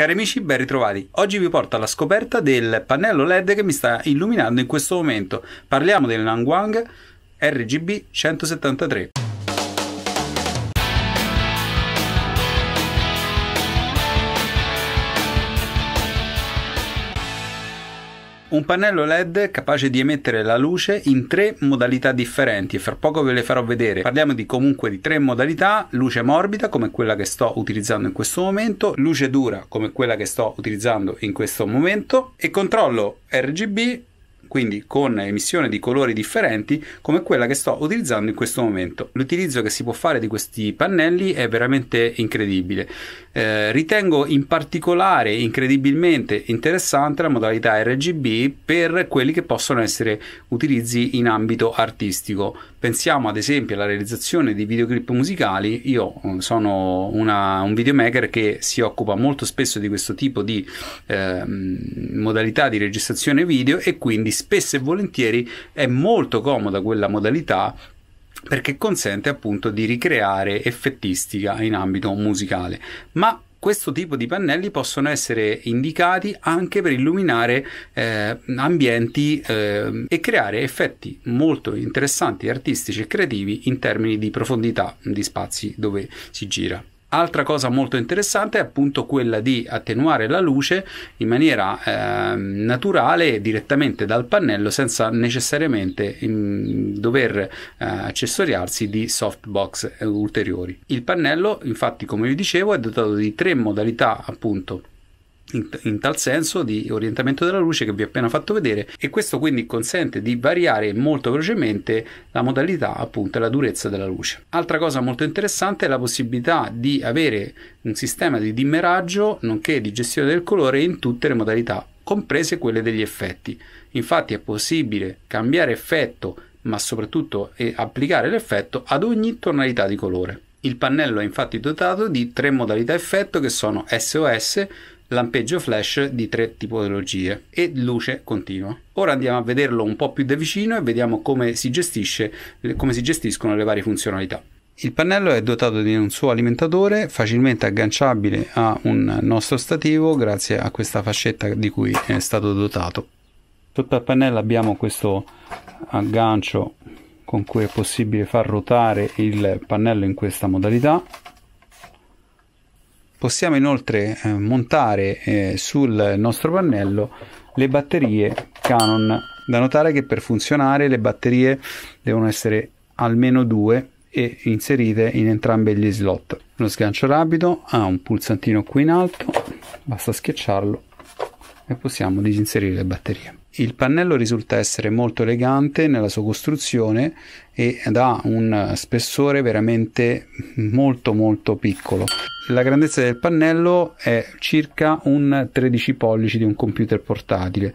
Cari amici, ben ritrovati. Oggi vi porto alla scoperta del pannello LED che mi sta illuminando in questo momento. Parliamo del Nanguang RGB 173. Un pannello LED capace di emettere la luce in tre modalità differenti e fra poco ve le farò vedere. Parliamo di comunque di tre modalità, luce morbida come quella che sto utilizzando in questo momento, luce dura come quella che sto utilizzando in questo momento e controllo RGB quindi con emissione di colori differenti come quella che sto utilizzando in questo momento. L'utilizzo che si può fare di questi pannelli è veramente incredibile. Eh, ritengo in particolare incredibilmente interessante la modalità RGB per quelli che possono essere utilizzi in ambito artistico. Pensiamo ad esempio alla realizzazione di videoclip musicali, io mm, sono una, un videomaker che si occupa molto spesso di questo tipo di eh, modalità di registrazione video e quindi spesso e volentieri è molto comoda quella modalità perché consente appunto di ricreare effettistica in ambito musicale. Ma questo tipo di pannelli possono essere indicati anche per illuminare eh, ambienti eh, e creare effetti molto interessanti, artistici e creativi in termini di profondità di spazi dove si gira. Altra cosa molto interessante è appunto quella di attenuare la luce in maniera eh, naturale direttamente dal pannello senza necessariamente in, mm, dover eh, accessoriarsi di softbox eh, ulteriori. Il pannello infatti come vi dicevo è dotato di tre modalità appunto in, in, tal senso di orientamento della luce che vi ho appena fatto vedere e questo quindi consente di variare molto velocemente la modalità appunto la durezza della luce. Altra cosa molto interessante è la possibilità di avere un sistema di dimmeraggio nonché di gestione del colore in tutte le modalità comprese quelle degli effetti. Infatti è possibile cambiare effetto ma soprattutto applicare l'effetto ad ogni tonalità di colore. Il pannello è infatti dotato di tre modalità effetto che sono SOS, lampeggio flash di tre tipologie e luce continua. Ora andiamo a vederlo un po' più da vicino e vediamo come si, gestisce, come si gestiscono le varie funzionalità. Il pannello è dotato di un suo alimentatore facilmente agganciabile a un nostro stativo grazie a questa fascetta di cui è stato dotato. Sotto al pannello abbiamo questo aggancio con cui è possibile far ruotare il pannello in questa modalità Possiamo inoltre eh, montare eh, sul nostro pannello le batterie Canon. Da notare che per funzionare le batterie devono essere almeno due e inserite in entrambi gli slot. Lo sgancio rapido ha un pulsantino qui in alto, basta schiacciarlo e possiamo disinserire le batterie. Il pannello risulta essere molto elegante nella sua costruzione ed ha un spessore veramente molto molto piccolo. La grandezza del pannello è circa un 13 pollici di un computer portatile.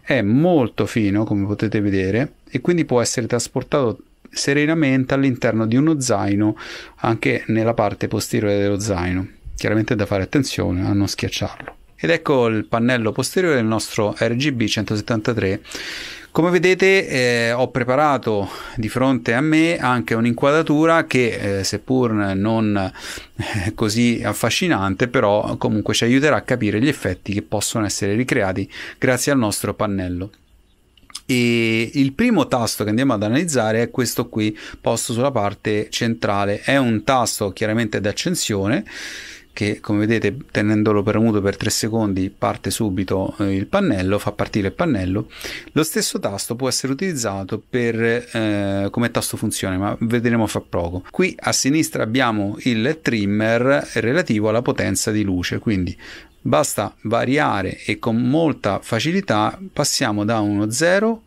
È molto fino, come potete vedere, e quindi può essere trasportato serenamente all'interno di uno zaino, anche nella parte posteriore dello zaino. Chiaramente è da fare attenzione a non schiacciarlo. Ed ecco il pannello posteriore del nostro RGB 173. Come vedete eh, ho preparato di fronte a me anche un'inquadratura che eh, seppur non eh, così affascinante però comunque ci aiuterà a capire gli effetti che possono essere ricreati grazie al nostro pannello. E il primo tasto che andiamo ad analizzare è questo qui posto sulla parte centrale, è un tasto chiaramente d'accensione che come vedete tenendolo premuto per 3 secondi parte subito eh, il pannello, fa partire il pannello. Lo stesso tasto può essere utilizzato per, eh, come tasto funzione, ma vedremo fra poco. Qui a sinistra abbiamo il trimmer relativo alla potenza di luce, quindi basta variare e con molta facilità passiamo da uno 0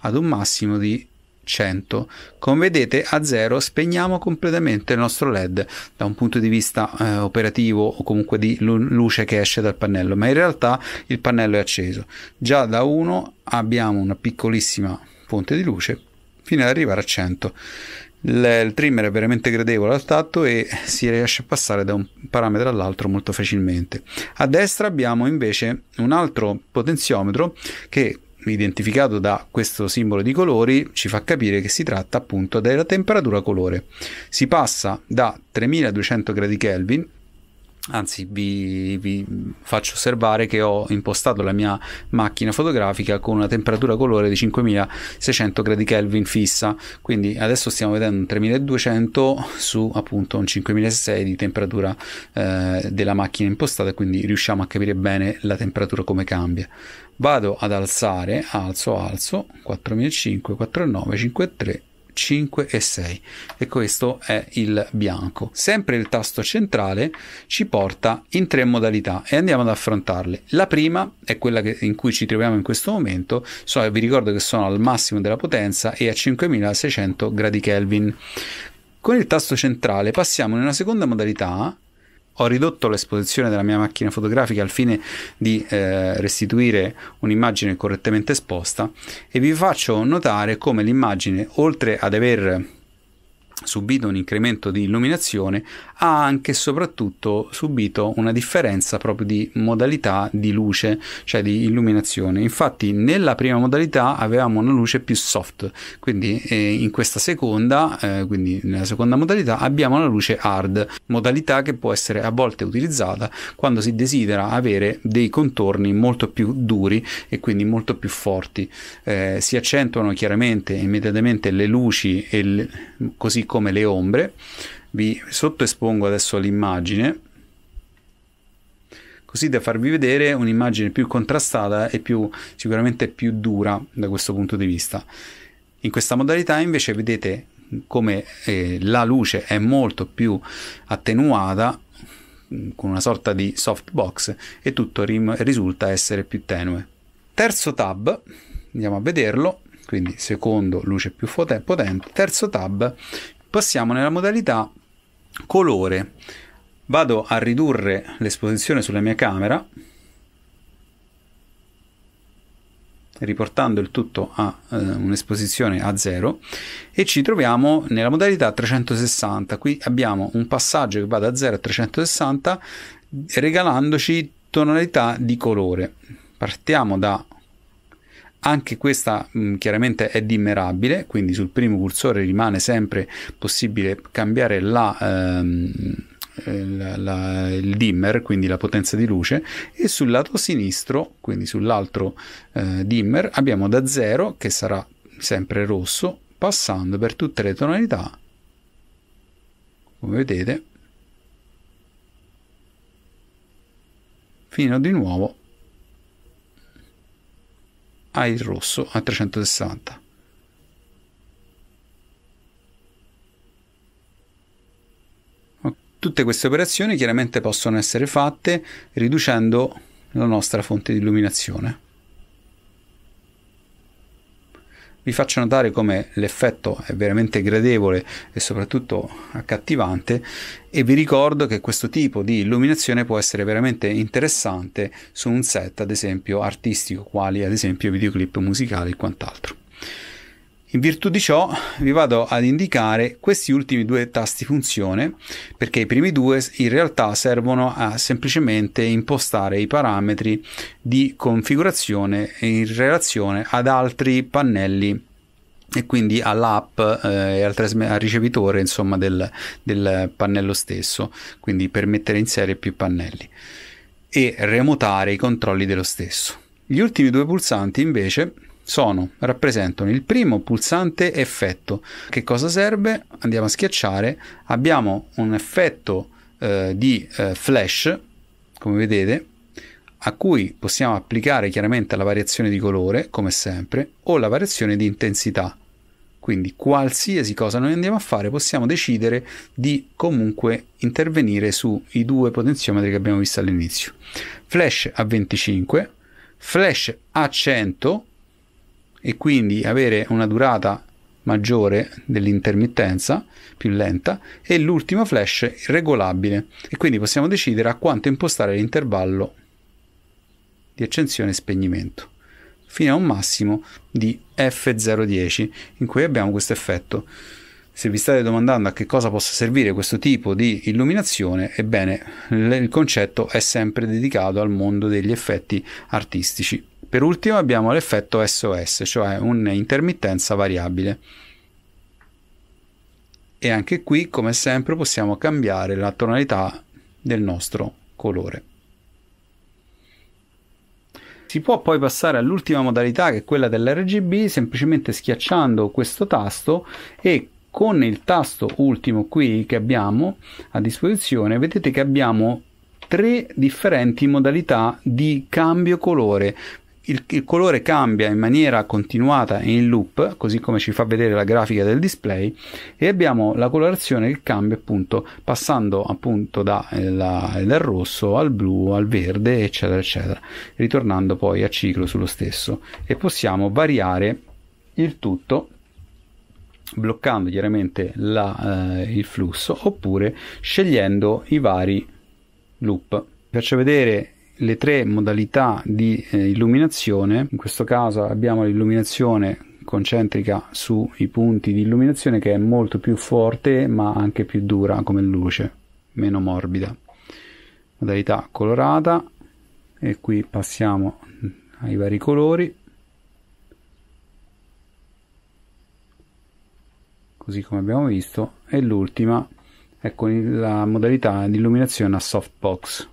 ad un massimo di 100. Come vedete a 0 spegniamo completamente il nostro LED da un punto di vista eh, operativo o comunque di luce che esce dal pannello, ma in realtà il pannello è acceso. Già da 1 abbiamo una piccolissima fonte di luce fino ad arrivare a 100. Il, il trimmer è veramente gradevole al tatto e si riesce a passare da un parametro all'altro molto facilmente. A destra abbiamo invece un altro potenziometro che identificato da questo simbolo di colori ci fa capire che si tratta appunto della temperatura colore. Si passa da 3200 gradi Kelvin anzi vi, vi, faccio osservare che ho impostato la mia macchina fotografica con una temperatura colore di 5600 gradi Kelvin fissa quindi adesso stiamo vedendo un 3200 su appunto un 5600 di temperatura eh, della macchina impostata quindi riusciamo a capire bene la temperatura come cambia vado ad alzare alzo alzo 4500 4900 53 5 e 6 e questo è il bianco. Sempre il tasto centrale ci porta in tre modalità e andiamo ad affrontarle. La prima è quella che, in cui ci troviamo in questo momento, so, vi ricordo che sono al massimo della potenza e a 5600 gradi Kelvin. Con il tasto centrale passiamo in una seconda modalità ho ridotto l'esposizione della mia macchina fotografica al fine di eh, restituire un'immagine correttamente esposta e vi faccio notare come l'immagine, oltre ad aver subito un incremento di illuminazione, ha anche e soprattutto subito una differenza proprio di modalità di luce, cioè di illuminazione. Infatti nella prima modalità avevamo una luce più soft, quindi eh, in questa seconda, eh, quindi nella seconda modalità abbiamo una luce hard, modalità che può essere a volte utilizzata quando si desidera avere dei contorni molto più duri e quindi molto più forti. Eh, si accentuano chiaramente immediatamente le luci e le, così come le ombre. Vi sottoespongo adesso l'immagine così da farvi vedere un'immagine più contrastata e più, sicuramente più dura da questo punto di vista. In questa modalità invece vedete come eh, la luce è molto più attenuata mm, con una sorta di softbox e tutto rim- risulta essere più tenue. Terzo tab, andiamo a vederlo, quindi secondo luce più potente, terzo tab passiamo nella modalità colore. Vado a ridurre l'esposizione sulla mia camera, riportando il tutto a eh, un'esposizione a 0 e ci troviamo nella modalità 360. Qui abbiamo un passaggio che va da 0 a 360 regalandoci tonalità di colore. Partiamo da anche questa mh, chiaramente è dimmerabile, quindi sul primo cursore rimane sempre possibile cambiare la... Ehm, eh, la, la, il dimmer, quindi la potenza di luce, e sul lato sinistro, quindi sull'altro eh, dimmer, abbiamo da 0, che sarà sempre rosso, passando per tutte le tonalità, come vedete, fino di nuovo hai ah, il rosso a 360. Tutte queste operazioni chiaramente possono essere fatte riducendo la nostra fonte di illuminazione. vi faccio notare come l'effetto è veramente gradevole e soprattutto accattivante e vi ricordo che questo tipo di illuminazione può essere veramente interessante su un set ad esempio artistico quali ad esempio videoclip musicali e quant'altro. In virtù di ciò vi vado ad indicare questi ultimi due tasti funzione perché i primi due in realtà servono a semplicemente impostare i parametri di configurazione in relazione ad altri pannelli e quindi all'app eh, e al, al, ricevitore insomma, del, del pannello stesso, quindi per mettere in serie più pannelli e remotare i controlli dello stesso. Gli ultimi due pulsanti invece sono, rappresentano il primo pulsante effetto. Che cosa serve? Andiamo a schiacciare, abbiamo un effetto eh, di eh, flash, come vedete, a cui possiamo applicare chiaramente la variazione di colore, come sempre, o la variazione di intensità. Quindi qualsiasi cosa noi andiamo a fare possiamo decidere di comunque intervenire sui due potenziometri che abbiamo visto all'inizio. Flash a 25, flash a 100 e quindi avere una durata maggiore dell'intermittenza, più lenta, e l'ultimo flash regolabile e quindi possiamo decidere a quanto impostare l'intervallo di accensione e spegnimento fino a un massimo di F010 in cui abbiamo questo effetto. Se vi state domandando a che cosa possa servire questo tipo di illuminazione, ebbene il concetto è sempre dedicato al mondo degli effetti artistici. Per ultimo abbiamo l'effetto SOS, cioè un'intermittenza variabile. E anche qui, come sempre, possiamo cambiare la tonalità del nostro colore. Si può poi passare all'ultima modalità che è quella dell'RGB semplicemente schiacciando questo tasto e con il tasto ultimo qui che abbiamo a disposizione vedete che abbiamo tre differenti modalità di cambio colore il, il, colore cambia in maniera continuata e in loop, così come ci fa vedere la grafica del display, e abbiamo la colorazione che cambia appunto passando appunto da, eh, la, eh, dal rosso al blu, al verde, eccetera, eccetera, ritornando poi a ciclo sullo stesso. E possiamo variare il tutto bloccando chiaramente la, eh, il flusso oppure scegliendo i vari loop. Vi faccio vedere le tre modalità di eh, illuminazione, in questo caso abbiamo l'illuminazione concentrica sui punti di illuminazione che è molto più forte ma anche più dura come luce, meno morbida. Modalità colorata e qui passiamo ai vari colori. così come abbiamo visto e l'ultima è con la modalità di illuminazione a softbox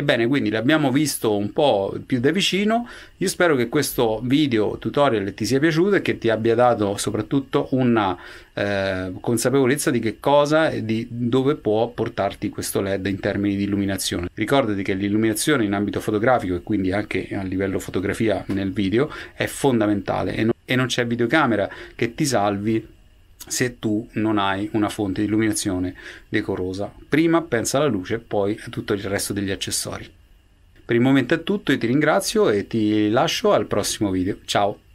Ebbene, quindi l'abbiamo visto un po' più da vicino. Io spero che questo video tutorial ti sia piaciuto e che ti abbia dato soprattutto una eh, consapevolezza di che cosa e di dove può portarti questo LED in termini di illuminazione. Ricordati che l'illuminazione in ambito fotografico e quindi anche a livello fotografia nel video è fondamentale e non, e non c'è videocamera che ti salvi se tu non hai una fonte di illuminazione decorosa. Prima pensa alla luce, poi a tutto il resto degli accessori. Per il momento è tutto, io ti ringrazio e ti lascio al prossimo video. Ciao!